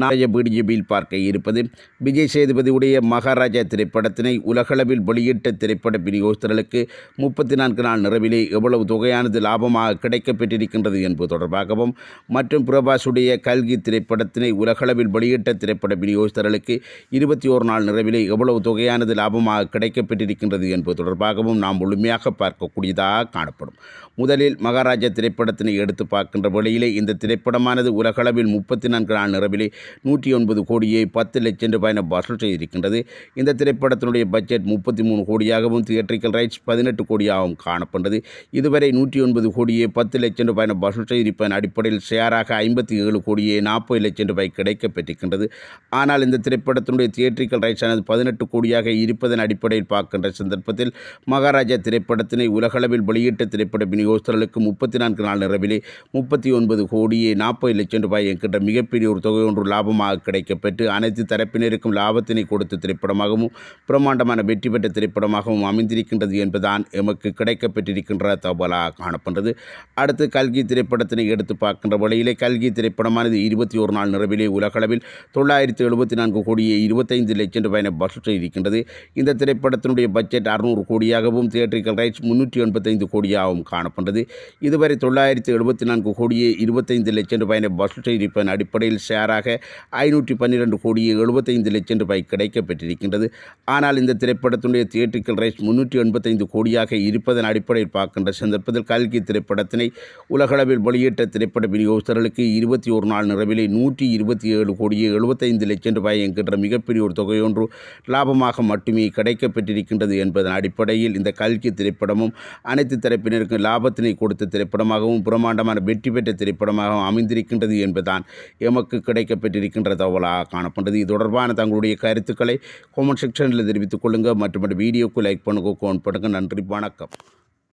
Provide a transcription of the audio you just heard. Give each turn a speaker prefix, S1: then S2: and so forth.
S1: நாளைய பிடிஜிபியில் பார்க்க இருப்பது விஜய் சேதுபதியுடைய மகாராஜா திரைப்படத்தினை உலகளவில் வெளியிட்ட திரைப்பட விநியோகஸ்தர்களுக்கு முப்பத்தி நான்கு நாள் நிறைவிலே எவ்வளவு தொகையானது லாபமாக கிடைக்கப்பெற்றிருக்கின்றது என்பது தொடர்பாகவும் மற்றும் பிரபாசுடைய கல்கி திரைப்படத்தினை உலகளவில் வெளியிட்ட திரைப்பட விநியோகஸ்தர்களுக்கு இருபத்தி ஓரு நாள் நிறைவிலே எவ்வளவு தொகையானது லாபமாக கிடைக்கப்பெற்றிருக்கின்றது என்பது தொடர்பாகவும் நாம் முழுமையாக பார்க்கக்கூடியதாக காணப்படும் முதலில் மகாராஜா திரைப்படத்தினை எடுத்து பார்க்கின்ற வழியிலே இந்த திரைப்படமானது உலகளவில் முப்பத்தி நான்கு நாள் நிறவிலே நூற்றி ஒன்பது கோடியே பத்து லட்சம் ரூபாய் என வசூல் செய்திருக்கின்றது இந்த திரைப்படத்தினுடைய பட்ஜெட் முப்பத்தி மூணு கோடியாகவும் தியேட்ரிக்கல் ரைட்ஸ் பதினெட்டு கோடியாகவும் காணப்பட்டது இதுவரை நூற்றி ஒன்பது கோடியே பத்து லட்சம் ரூபாய் என வசூல் செய்திருப்பதன் அடிப்படையில் ஷேராக ஐம்பத்தி ஏழு கோடியே நாற்பது லட்சம் ரூபாய் கிடைக்கப்பெற்றிருக்கின்றது ஆனால் இந்த திரைப்படத்தினுடைய தியேட்ரிக்கல் ரைட்ஸ் ஆனது பதினெட்டு கோடியாக இருப்பதன் அடிப்படையில் பார்க்கின்ற சந்தர்ப்பத்தில் மகாராஜா திரைப்படத்தினை உலகளவில் வெளியிட்ட திரைப்பட விநியோகஸ்தர்களுக்கு முப்பத்தி நான்கு நாள் நிறைவிலே முப்பத்தி ஒன்பது கோடியே நாற்பது லட்சம் ரூபாய் என்கின்ற மிகப்பெரிய ஒரு தொகை ஒன்று லாபமாக கிடைக்கப்பெற்று அனைத்து தரப்பினருக்கும் லாபத்தினை கொடுத்த திரைப்படமாகவும் பிரம்மாண்டமான வெற்றி பெற்ற திரைப்படமாகவும் அமைந்திருக்கின்றது என்பதுதான் எமக்கு கிடைக்கப்பெற்றிருக்கின்ற தகவலாக காணப்படுகிறது அடுத்து கல்கி திரைப்படத்தினை எடுத்து பார்க்கின்ற வழியிலே கல்கி திரைப்படமானது இருபத்தி ஒரு நாள் நிறைவிலே உலகளவில் தொள்ளாயிரத்தி எழுபத்தி நான்கு கோடியே இருபத்தைந்து லட்சம் ரூபாயின பட்ஜெட் இருக்கின்றது இந்த திரைப்படத்தினுடைய பட்ஜெட் அறுநூறு கோடியாகவும் தியேட்டரிக்கல் ரைட்ஸ் முன்னூற்றி எண்பத்தைந்து கோடியாகவும் காணப்படுகிறது இதுவரை தொள்ளாயிரத்து எழுபத்தி நான்கு கோடியே இருபத்தைந்து லட்சம் ரூபாயின பட்ஜெட் இருப்பதன் அடிப்படையில் ஷேராக ஐநூற்றி பன்னிரெண்டு கோடியே எழுபத்தைந்து லட்சம் ரூபாய் கிடைக்கப் பெற்றிருக்கின்றது ஆனால் இந்த திரைப்படத்தினுடைய தியேட்டர்கள் ரைஸ் முன்னூற்றி எண்பத்தைந்து கோடியாக இருப்பதன் அடிப்படையில் பார்க்கின்ற சந்தர்ப்பத்தில் கல்கி திரைப்படத்தினை உலகளவில் வெளியிட்ட திரைப்பட விநியோகஸ்தர்களுக்கு இருபத்தி ஒரு நாள் நிறைவிலே நூற்றி இருபத்தி ஏழு கோடியே எழுபத்தைந்து லட்சம் ரூபாய் என்கின்ற மிகப்பெரிய ஒரு தொகையொன்று லாபமாக மட்டுமே கிடைக்கப்பெற்றிருக்கின்றது பெற்றிருக்கின்றது என்பதன் அடிப்படையில் இந்த கல்கி திரைப்படமும் அனைத்து தரப்பினருக்கும் லாபத்தினை கொடுத்த திரைப்படமாகவும் பிரம்மாண்டமான வெற்றி பெற்ற திரைப்படமாகவும் அமைந்திருக்கின்றது என்பதுதான் எமக்கு கிடைக்க பெற்றிருக்கின்ற தகவலாக காணப்படுகிறது இது தொடர்பான தங்களுடைய கருத்துக்களை கமெண்ட் செக்ஷனில் தெரிவித்துக் கொள்ளுங்கள் மற்றும் வீடியோக்கு லைக் பண்ணுங்க கோன் பண்ணுங்கள் நன்றி வணக்கம்